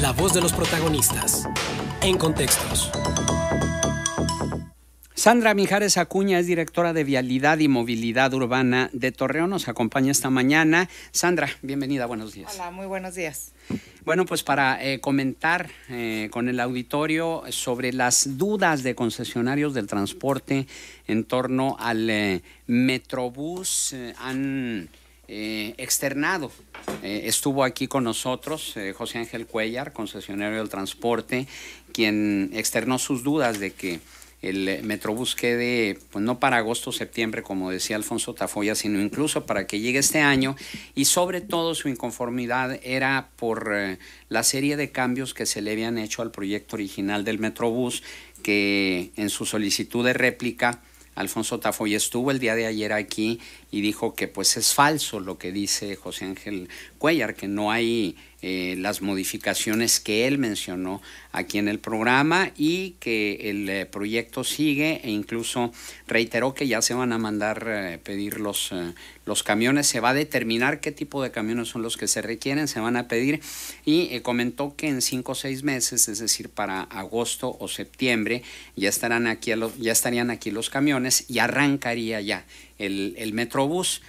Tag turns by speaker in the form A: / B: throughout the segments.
A: La voz de los protagonistas. En contextos. Sandra Mijares Acuña es directora de Vialidad y Movilidad Urbana de Torreón. Nos acompaña esta mañana. Sandra, bienvenida, buenos días. Hola, muy buenos días. Bueno, pues para eh, comentar eh, con el auditorio sobre las dudas de concesionarios del transporte en torno al eh, Metrobús, han eh, externado. Eh, estuvo aquí con nosotros eh, José Ángel Cuellar, concesionario del transporte, quien externó sus dudas de que el Metrobús quede, pues no para agosto, septiembre, como decía Alfonso Tafoya, sino incluso para que llegue este año. Y sobre todo su inconformidad era por la serie de cambios que se le habían hecho al proyecto original del Metrobús, que en su solicitud de réplica Alfonso Tafoy estuvo el día de ayer aquí y dijo que pues es falso lo que dice José Ángel Cuellar, que no hay eh, las modificaciones que él mencionó aquí en el programa y que el eh, proyecto sigue e incluso reiteró que ya se van a mandar eh, pedir los, los camiones, se va a determinar qué tipo de camiones son los que se requieren, se van a pedir y comentó que en cinco o seis meses, es decir, para agosto o septiembre, ya, estarán aquí ya estarían aquí los camiones y arrancaría ya el, el Metrobús.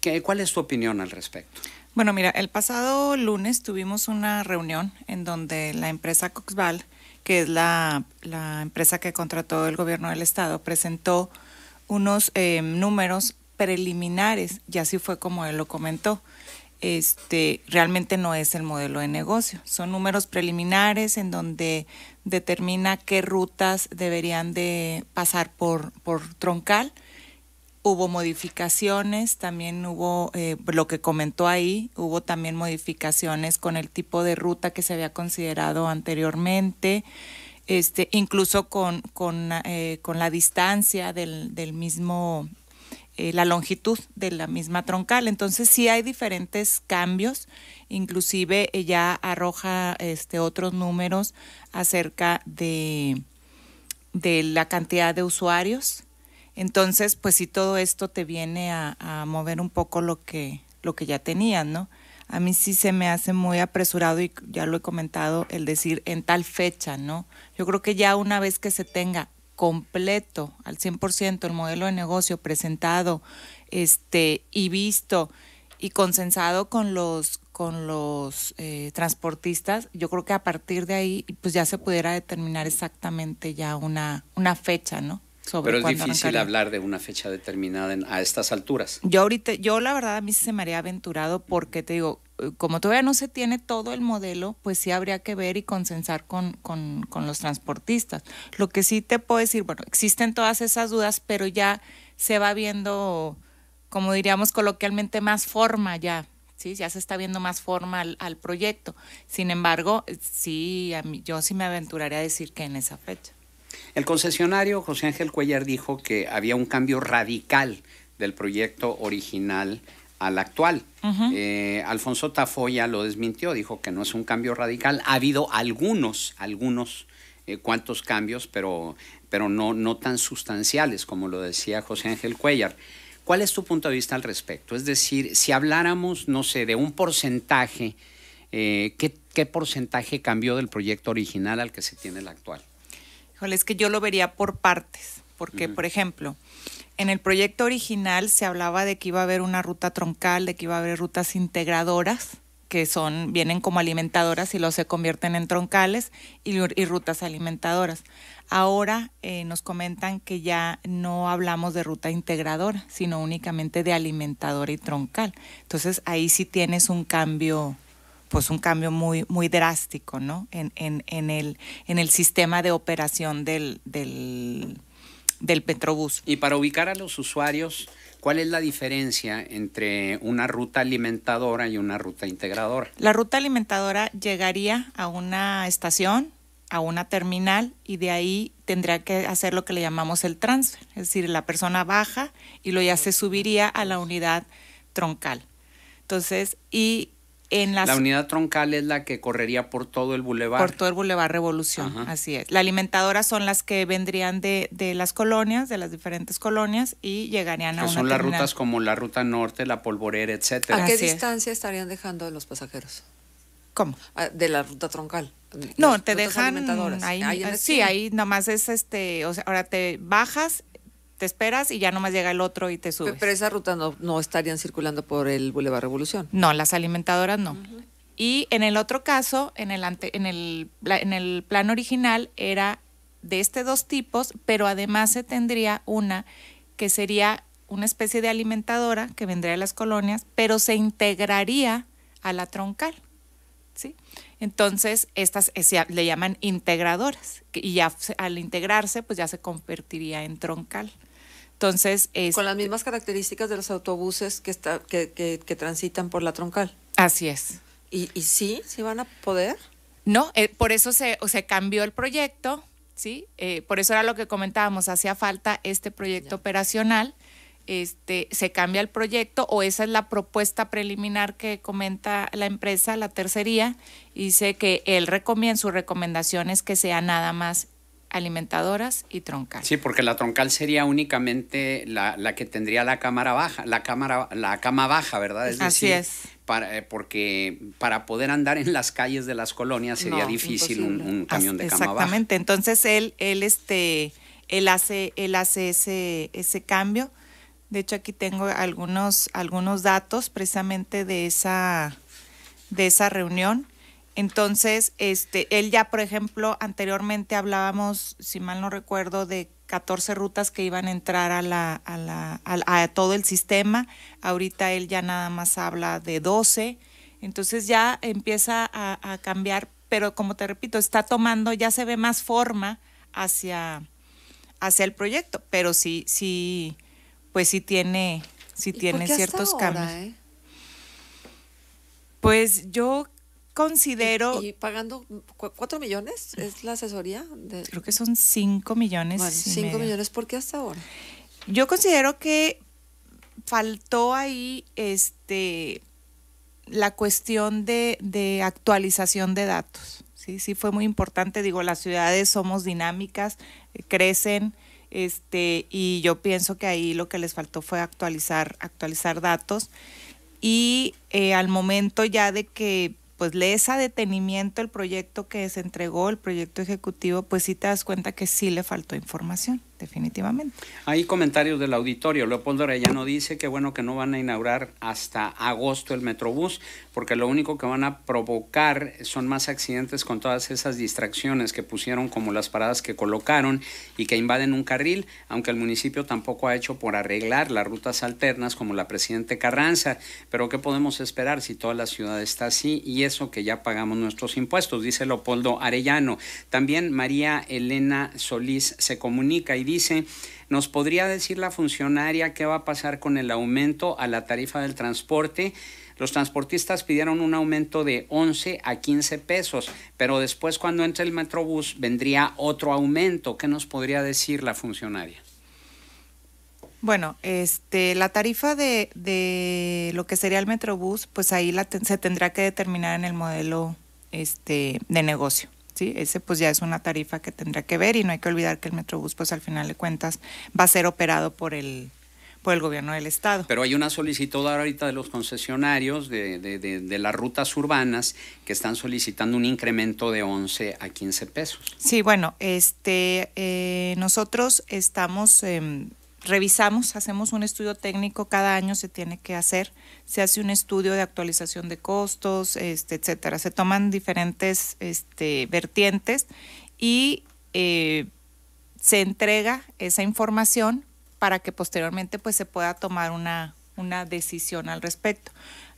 A: ¿Qué, ¿Cuál es tu opinión al respecto?
B: Bueno, mira, el pasado lunes tuvimos una reunión en donde la empresa Coxval, que es la, empresa que contrató el gobierno del estado, presentó unos eh, números preliminares y así fue como él lo comentó. Este, realmente no es el modelo de negocio. Son números preliminares en donde determina qué rutas deberían de pasar por, por troncal Hubo modificaciones, también hubo eh, lo que comentó ahí, hubo también modificaciones con el tipo de ruta que se había considerado anteriormente, este, incluso con, eh, la distancia del, mismo, eh, la longitud de la misma troncal. Entonces sí hay diferentes cambios, inclusive ella arroja este, otros números acerca de, de la cantidad de usuarios entonces, pues si todo esto te viene a, mover un poco lo que, lo que ya tenías, ¿no? A mí sí se me hace muy apresurado y ya lo he comentado el decir en tal fecha, ¿no? Yo creo que ya una vez que se tenga completo al 100% el modelo de negocio presentado este, y visto y consensado con los, con los eh, transportistas, yo creo que a partir de ahí pues ya se pudiera determinar exactamente ya una fecha, ¿no? Pero es difícil hablar
A: de una fecha determinada a estas alturas.
B: Yo ahorita, yo la verdad a mí se me haría aventurado porque te digo, eh, como todavía no se tiene todo el modelo, pues sí habría que ver y consensar con, los transportistas. Lo que sí te puedo decir, bueno, existen todas esas dudas, pero ya se va viendo, como diríamos coloquialmente, más forma ya, ¿sí? Ya se está viendo más forma al, al proyecto. Sin embargo, eh, sí, yo sí me aventuraría a decir que en esa fecha.
A: El concesionario José Ángel Cuellar dijo que había un cambio radical del proyecto original al actual. Eh, Alfonso Tafoya lo desmintió, dijo que no es un cambio radical. Ha habido algunos, algunos eh, cuantos cambios, pero, pero no, no tan sustanciales como lo decía José Ángel Cuellar. ¿Cuál es tu punto de vista al respecto? Es decir, si habláramos, no sé, de un porcentaje, eh, ¿qué, ¿qué porcentaje cambió del proyecto original al que se tiene el actual?
B: es que yo lo vería por partes, porque, por ejemplo, en el proyecto original se hablaba de que iba a haber una ruta troncal, de que iba a haber rutas integradoras, que son, vienen como alimentadoras y luego se convierten en troncales y, rutas alimentadoras. Ahora eh, nos comentan que ya no hablamos de ruta integradora, sino únicamente de alimentadora y troncal. Entonces ahí sí tienes un cambio pues un cambio muy, muy drástico, En, el, en el sistema de operación del,
A: del, Petrobús. Y para ubicar a los usuarios, ¿Cuál es la diferencia entre una ruta alimentadora y una ruta integradora?
B: La ruta alimentadora llegaría a una estación, a una terminal, y de ahí tendría que hacer lo que le llamamos el transfer, es decir, la persona baja y lo ya se subiría a la unidad troncal. Entonces, y la
A: unidad troncal es la que correría por todo el bulevar. Por todo el bulevar Revolución,
B: así es. La alimentadora son las que vendrían de, las colonias, de las diferentes colonias y llegarían a una son las rutas
A: como la ruta norte, la polvorera, etcétera. ¿A qué distancia
B: estarían dejando los pasajeros? ¿Cómo? Ah, de la ruta troncal. No, te dejan ahí, ahí sí, ahí nomás es este, o sea, ahora te bajas esperas y ya nomás llega el otro y te subes. Pero esas
C: rutas no, estarían circulando por el Boulevard Revolución.
B: No, las alimentadoras no. Y en el otro caso, en el, en, el, en el plan original era de este dos tipos, pero además se tendría una que sería una especie de alimentadora que vendría de las colonias, pero se integraría a la troncal. ¿sí? Entonces, estas le llaman integradoras y ya al integrarse, pues ya se convertiría en troncal. Con las mismas características de
C: los autobuses que, está, que, transitan por la troncal. Así es. ¿Y, sí?
B: ¿Sí van a poder? No, eh, por eso se, cambió el proyecto, ¿sí? Eh, por eso era lo que comentábamos, hacía falta este proyecto operacional. Este, se cambia el proyecto o esa es la propuesta preliminar que comenta la empresa, la tercería, y dice que él recomienda, su recomendación es que sea nada más alimentadoras y troncal.
A: Sí, porque la troncal sería únicamente la, que tendría la cámara baja, la cámara, la cama baja, ¿verdad? Es Así es. Eh, porque para poder andar en las calles de las colonias sería difícil un, camión de cama baja.
B: Exactamente. Entonces él, él, este, él hace, él hace ese, ese cambio. De hecho, aquí tengo algunos, algunos datos precisamente de esa, de esa reunión. Entonces, este, él ya, por ejemplo, anteriormente hablábamos, si mal no recuerdo, de 14 rutas que iban a entrar a, la, a, la, todo el sistema. Ahorita él ya nada más habla de 12. Entonces ya empieza a, cambiar, pero como te repito, está tomando, ya se ve más forma hacia, hacia el proyecto, pero sí, sí, pues sí tiene, tiene ciertos cambios. Eh? Pues yo
C: considero... ¿Y, pagando cuatro millones es la asesoría?
B: Creo que son cinco millones. cinco millones, ¿por qué hasta ahora? Yo considero que faltó ahí este la cuestión de, actualización de datos. Sí, sí fue muy importante. Digo, las ciudades somos dinámicas, eh, crecen, este, y yo pienso que ahí lo que les faltó fue actualizar, actualizar datos. Y eh, al momento ya de que pues lees a detenimiento el proyecto que se entregó, el proyecto ejecutivo, pues sí te das cuenta que sí le faltó información
A: definitivamente. Hay comentarios del auditorio. Leopoldo Arellano dice que bueno que no van a inaugurar hasta agosto el Metrobús, porque lo único que van a provocar son más accidentes con todas esas distracciones que pusieron, como las paradas que colocaron y que invaden un carril, aunque el municipio tampoco ha hecho por arreglar las rutas alternas como la Presidente Carranza. Pero ¿qué podemos esperar si toda la ciudad está así y eso que ya pagamos nuestros impuestos? Dice Leopoldo Arellano. También María Elena Solís se comunica y dice dice, ¿nos podría decir la funcionaria qué va a pasar con el aumento a la tarifa del transporte? Los transportistas pidieron un aumento de 11 a 15 pesos, pero después cuando entre el Metrobús vendría otro aumento. ¿Qué nos podría decir la funcionaria?
B: Bueno, este, la tarifa de, de lo que sería el Metrobús, pues ahí se tendrá que determinar en el modelo este, de negocio. ¿sí? Ese pues ya es una tarifa que tendrá que ver y no hay que olvidar que el Metrobús pues al final de cuentas va a ser operado por el por el gobierno del estado.
A: Pero hay una solicitud ahorita de los concesionarios de, de, de, las rutas urbanas que están solicitando un incremento de 11 a 15 pesos.
B: Sí, bueno, este, eh, nosotros estamos em, revisamos, hacemos un estudio técnico, cada año se tiene que hacer, se hace un estudio de actualización de costos, este, etcétera. Se toman diferentes este, vertientes y eh, se entrega esa información para que posteriormente pues, se pueda tomar una, una decisión al respecto.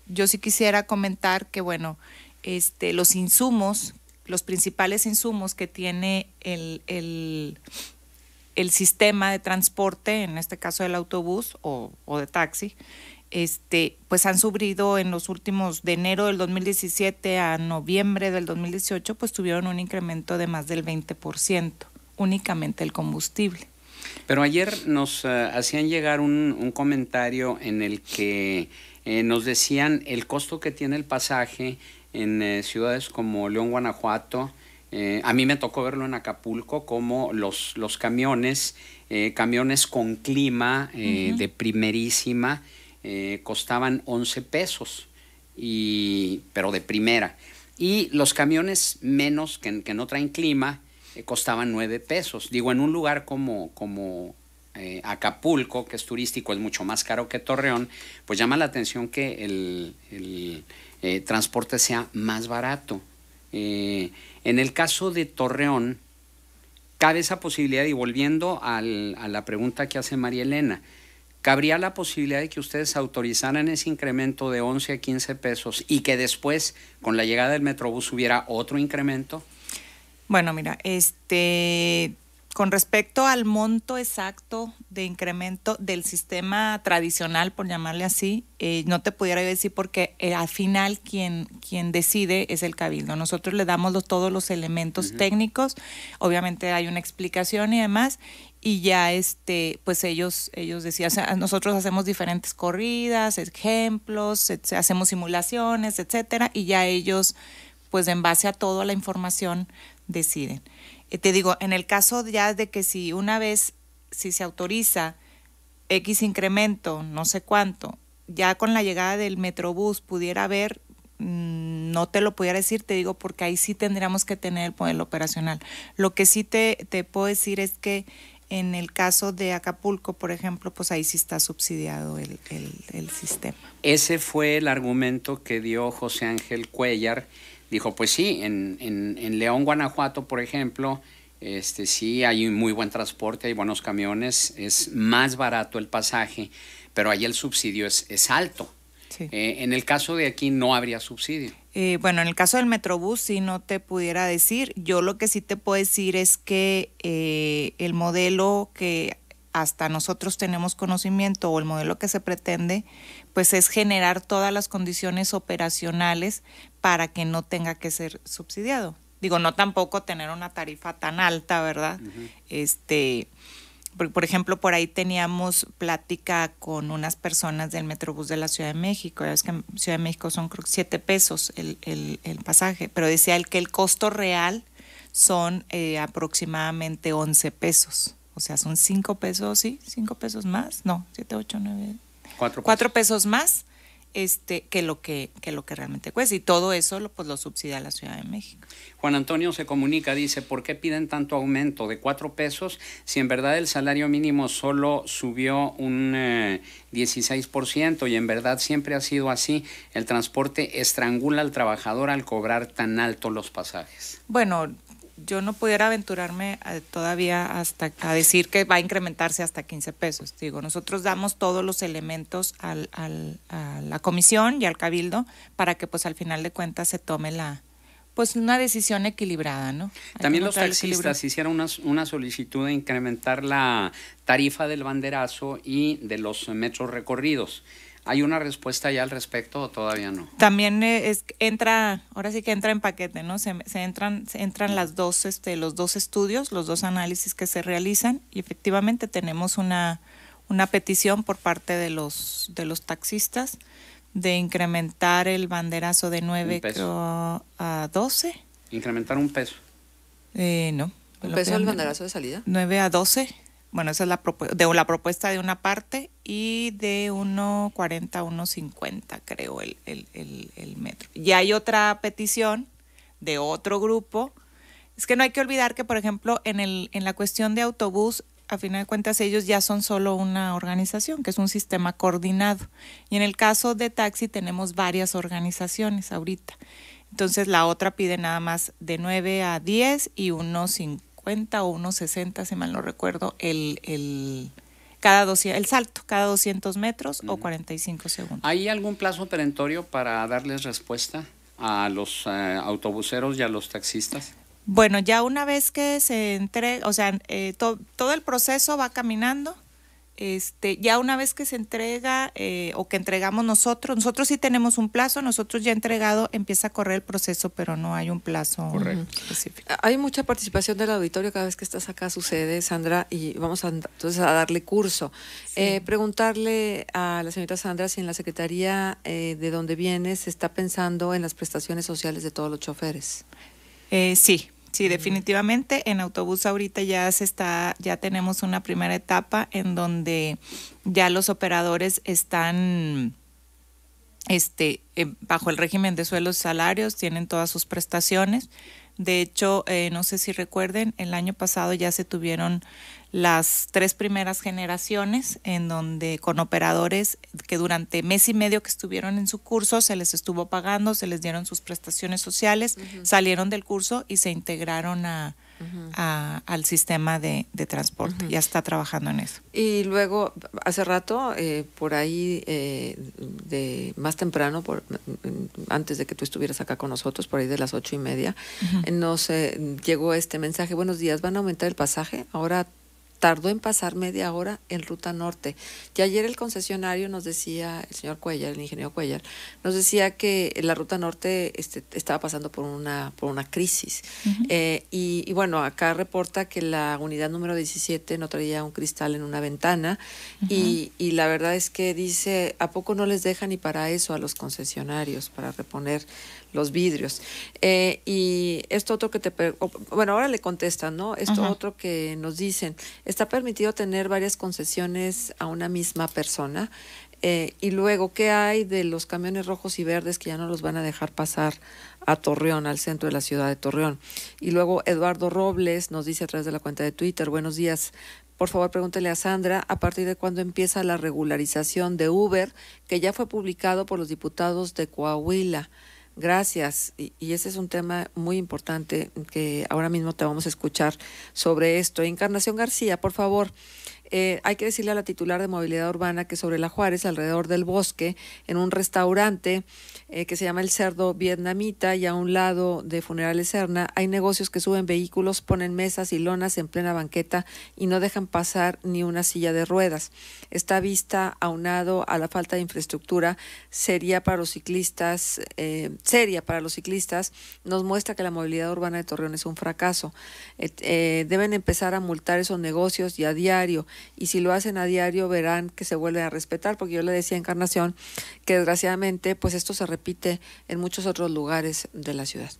B: Yo sí quisiera comentar que, bueno, este, los insumos, los principales insumos que tiene el el sistema de transporte, en este caso del autobús o, de taxi, este, pues han subido en los últimos, de enero del 2017 a noviembre del 2018, pues tuvieron un incremento de más del 20%, únicamente el combustible.
A: Pero ayer nos eh, hacían llegar un, comentario en el que eh, nos decían el costo que tiene el pasaje en eh, ciudades como León, Guanajuato, eh, a mí me tocó verlo en Acapulco, como los, los camiones, eh, camiones con clima eh, de primerísima, costaban 11 pesos, pero de primera. Y los camiones menos, que, no traen clima, costaban 9 pesos. Digo, en un lugar como, como Acapulco, que es turístico, es mucho más caro que Torreón, pues llama la atención que el, transporte sea más barato. En el caso de Torreón, cabe esa posibilidad, y volviendo a la pregunta que hace María Elena, cabría la posibilidad de que ustedes autorizaran ese incremento de 11 a 15 pesos y que después, con la llegada del Metrobús, hubiera otro incremento?
B: Bueno, mira, este con respecto al monto exacto de incremento del sistema tradicional, por llamarle así, eh, no te pudiera decir porque eh, al final quien, quien decide es el cabildo. Nosotros le damos todos los elementos técnicos, obviamente hay una explicación y demás, y ya este, pues ellos, ellos decían, nosotros hacemos diferentes corridas, ejemplos, hacemos simulaciones, etcétera, y ya ellos, pues en base a toda la información, deciden. Eh, te digo, en el caso ya de que si una vez, si se autoriza X incremento, no sé cuánto, ya con la llegada del Metrobús pudiera haber, mm, no te lo pudiera decir, te digo, porque ahí sí tendríamos que tener el modelo operacional. Lo que sí te, puedo decir es que en el caso de Acapulco, por ejemplo, pues ahí sí está subsidiado el, el sistema.
A: Ese fue el argumento que dio José Ángel Cuellar dijo, pues sí, en, en, León, Guanajuato, por ejemplo, este, sí hay muy buen transporte, hay buenos camiones, es más barato el pasaje, pero ahí el subsidio es, alto. Eh, en el caso de aquí no habría subsidio.
B: Eh, bueno, en el caso del Metrobús si no te pudiera decir. Yo lo que sí te puedo decir es que eh, el modelo que hasta nosotros tenemos conocimiento o el modelo que se pretende, pues es generar todas las condiciones operacionales para que no tenga que ser subsidiado. Digo, no tampoco tener una tarifa tan alta, ¿verdad? Este, por, ejemplo, por ahí teníamos plática con unas personas del Metrobús de la Ciudad de México. Ya ves que en Ciudad de México son creo siete pesos el, pasaje, pero decía él que el costo real son eh, aproximadamente 11 pesos. O sea, son 5 pesos, ¿sí? 5 pesos más. No, siete, ocho, nueve,
A: cuatro pesos más
B: este, que, lo que, que lo que realmente cuesta. Y todo eso lo, pues, lo subsidia la Ciudad de México.
A: Juan Antonio se comunica, dice, ¿por qué piden tanto aumento de cuatro pesos si en verdad el salario mínimo solo subió un 16% eh, y en verdad siempre ha sido así? El transporte estrangula al trabajador al cobrar tan alto los pasajes.
B: Bueno, yo no pudiera aventurarme eh, todavía hasta a decir que va a incrementarse hasta 15 pesos. Digo, nosotros damos todos los elementos al,
A: al, a la
B: comisión y al cabildo para que pues al final de cuentas se tome la pues una decisión equilibrada, ¿no?
A: También los taxistas hicieron una, una solicitud de incrementar la tarifa del banderazo y de los metros recorridos. ¿Hay una respuesta ya al respecto o todavía no?
B: También eh, es, entra, ahora sí que entra en paquete, ¿no? Se, entran, entran las dos, este, los dos estudios, los dos análisis que se realizan y efectivamente tenemos una, una petición por parte de los, de los taxistas de incrementar el banderazo de 9 a
A: 12. ¿Incrementar un peso? Eh, no. ¿Un peso el banderazo
B: de salida? 9 a 12. Bueno, esa es la, de, la propuesta de una parte y de 1.40 a 1.50, creo, el, el, metro. Y hay otra petición de otro grupo. Es que no hay que olvidar que, por ejemplo, en, el, en la cuestión de autobús, a final de cuentas ellos ya son solo una organización, que es un sistema coordinado. Y en el caso de taxi tenemos varias organizaciones ahorita. Entonces la otra pide nada más de 9 a 10 y 1.50 o unos 60, si mal no recuerdo, el, el, cada el salto, cada 200 metros o 45 segundos.
A: ¿Hay algún plazo perentorio para darles respuesta a los eh, autobuseros y a los taxistas?
B: Bueno, ya una vez que se entre, o sea, eh, todo el proceso va caminando, este, ya una vez que se entrega eh, o que entregamos nosotros, nosotros sí tenemos un plazo, nosotros ya entregado empieza a correr el proceso, pero no hay un plazo específico.
C: Hay mucha participación del auditorio cada vez que estás acá, sucede, Sandra, y vamos a, entonces a darle curso. Eh, preguntarle a la señorita Sandra si en la Secretaría eh, de donde vienes se está pensando en las prestaciones sociales de todos los
B: choferes. sí, Sí, definitivamente en autobús ahorita ya se está, ya tenemos una primera etapa en donde ya los operadores están este, eh, bajo el régimen de suelos salarios, tienen todas sus prestaciones. De hecho, eh, no sé si recuerden, el año pasado ya se tuvieron las tres primeras generaciones, en donde con operadores que durante mes y medio que estuvieron en su curso se les estuvo pagando, se les dieron sus prestaciones sociales, salieron del curso y se integraron a, al sistema de, transporte. Ya está trabajando en eso.
C: Y luego, hace rato, eh, por ahí, eh, de más temprano, por, antes de que tú estuvieras acá con nosotros, por ahí de las ocho y media, nos llegó este mensaje, buenos días, ¿van a aumentar el pasaje? Ahora tardó en pasar media hora en ruta norte. Y ayer el concesionario nos decía, el señor Cuellar, el ingeniero Cuellar, nos decía que la ruta norte este, estaba pasando por una, por una crisis. Eh, y, bueno, acá reporta que la unidad número 17 no traía un cristal en una ventana y, y, la verdad es que dice, ¿a poco no les deja ni para eso a los concesionarios, para reponer los vidrios. Eh, y esto otro que te... Bueno, ahora le contestan, ¿no? Esto otro que nos dicen, está permitido tener varias concesiones a una misma persona. Eh, y luego, ¿qué hay de los camiones rojos y verdes que ya no los van a dejar pasar a Torreón, al centro de la ciudad de Torreón? Y luego Eduardo Robles nos dice a través de la cuenta de Twitter, buenos días, por favor, pregúntele a Sandra a partir de cuándo empieza la regularización de Uber, que ya fue publicado por los diputados de Coahuila. Gracias. Y, ese es un tema muy importante que ahora mismo te vamos a escuchar sobre esto. Encarnación García, por favor, eh, hay que decirle a la titular de movilidad urbana que sobre la Juárez, alrededor del bosque, en un restaurante eh, que se llama El Cerdo Vietnamita y a un lado de Funerales Cerna, hay negocios que suben vehículos, ponen mesas y lonas en plena banqueta y no dejan pasar ni una silla de ruedas. Esta vista, aunado a la falta de infraestructura, sería para los ciclistas, eh, seria para los ciclistas, nos muestra que la movilidad urbana de Torreón es un fracaso. deben empezar a multar esos negocios ya a diario y si lo hacen a diario verán que se vuelve a respetar, porque yo le decía a Encarnación que desgraciadamente pues esto se repite en muchos otros lugares de la ciudad.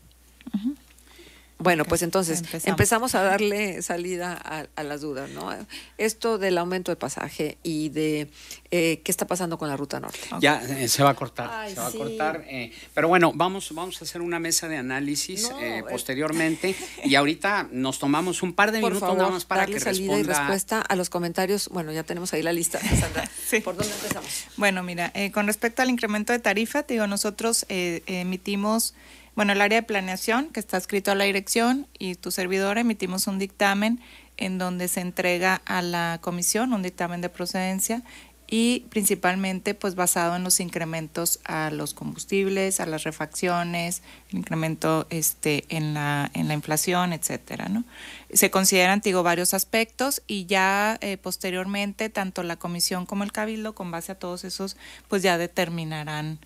C: Bueno, pues entonces empezamos, a darle salida a, las dudas, ¿no? Esto del aumento de pasaje y de eh, qué está pasando con la ruta norte.
A: Ya eh, se va a cortar, se va a cortar. Eh, pero bueno, vamos, vamos a hacer una mesa de análisis posteriormente y ahorita nos tomamos un par de minutos para que salida y respuesta
C: a los comentarios. Bueno, ya tenemos ahí la lista,
B: sí. ¿Por dónde empezamos? Bueno, mira, con respecto al incremento de tarifa, te digo, nosotros emitimos bueno, el área de planeación, que está escrito a la dirección y tu servidor, emitimos un dictamen en donde se entrega a la comisión un dictamen de procedencia y principalmente pues basado en los incrementos a los combustibles, a las refacciones, el incremento este en la inflación, etcétera, ¿no? Se consideran digo varios aspectos y ya eh, posteriormente tanto la comisión como el cabildo con base a todos esos pues ya determinarán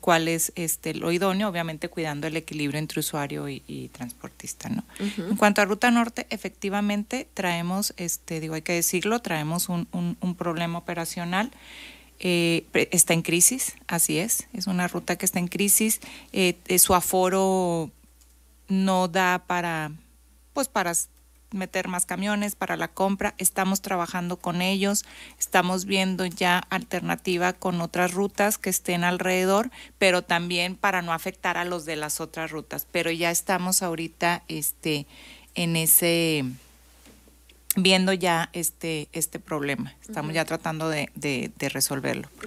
B: cuál es este, lo idóneo, obviamente cuidando el equilibrio entre usuario y, transportista. ¿no? En cuanto a Ruta Norte, efectivamente traemos, este, digo, hay que decirlo, traemos un, problema operacional. Eh, está en crisis, así es, es una ruta que está en crisis, eh, eh, su aforo no da para, pues para meter más camiones para la compra. Estamos trabajando con ellos, estamos viendo ya alternativa con otras rutas que estén alrededor, pero también para no afectar a los de las otras rutas. Pero ya estamos ahorita este, en ese viendo ya este, este problema. Estamos ya tratando de, de, resolverlo. ¿Por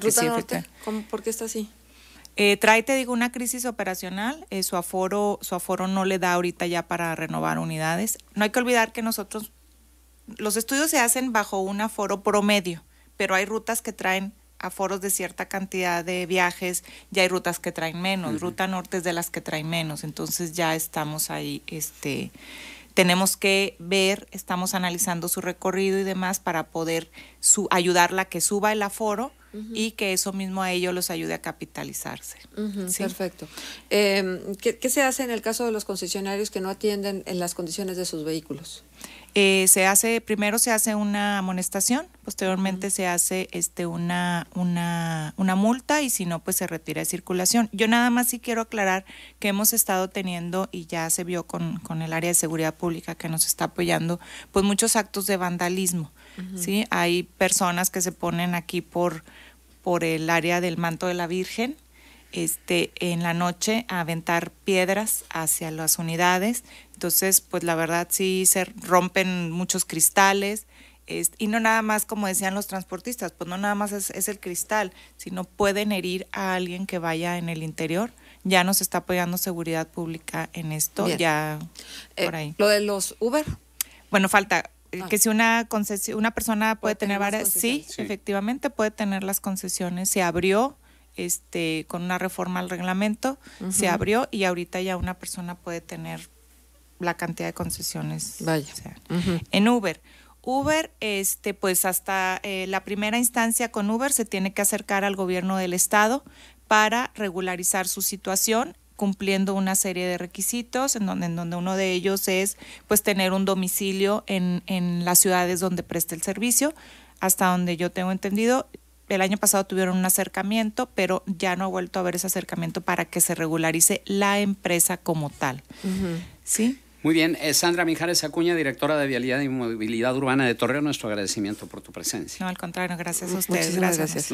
B: qué está así? Eh, trae, te digo, una crisis operacional. Eh, su, aforo, su aforo no le da ahorita ya para renovar unidades. No hay que olvidar que nosotros, los estudios se hacen bajo un aforo promedio, pero hay rutas que traen aforos de cierta cantidad de viajes, ya hay rutas que traen menos, ruta norte es de las que traen menos, entonces ya estamos ahí, este, tenemos que ver, estamos analizando su recorrido y demás para poder ayudarla a que suba el aforo y que eso mismo a ellos los ayude a capitalizarse. Perfecto.
C: Em, ¿qué, ¿Qué se hace en el caso de los concesionarios que no atienden en las condiciones de sus vehículos?
B: Eh, se hace, primero se hace una amonestación, posteriormente se hace este, una, una, multa y si no, pues se retira de circulación. Yo nada más sí quiero aclarar que hemos estado teniendo, y ya se vio con, el área de seguridad pública que nos está apoyando, pues muchos actos de vandalismo. ¿sí? Hay personas que se ponen aquí por, por el área del manto de la Virgen este, en la noche a aventar piedras hacia las unidades. Entonces, pues la verdad sí se rompen muchos cristales. y no nada más, como decían los transportistas, pues no nada más es, el cristal, sino pueden herir a alguien que vaya en el interior ya nos está apoyando seguridad pública en esto, ya eh, por ahí. Lo de los Uber. Bueno, falta eh, ah. que si una concesión, una persona puede, tener varias, sí, efectivamente puede tener las concesiones, se abrió este, con una reforma al reglamento, se abrió y ahorita ya una persona puede tener la cantidad de concesiones. Vaya. En Uber. Uber, este, pues hasta eh, la primera instancia con Uber se tiene que acercar al gobierno del estado para regularizar su situación cumpliendo una serie de requisitos, en donde, en donde uno de ellos es pues tener un domicilio en, en las ciudades donde preste el servicio. Hasta donde yo tengo entendido, el año pasado tuvieron un acercamiento, pero ya no ha vuelto a haber ese acercamiento para que se regularice la empresa como tal.
A: ¿Sí? Muy bien, eh, Sandra Mijares Acuña, directora de Vialidad y Movilidad Urbana de Torreón, nuestro agradecimiento por tu presencia.
B: No, al contrario, gracias a ustedes. gracias.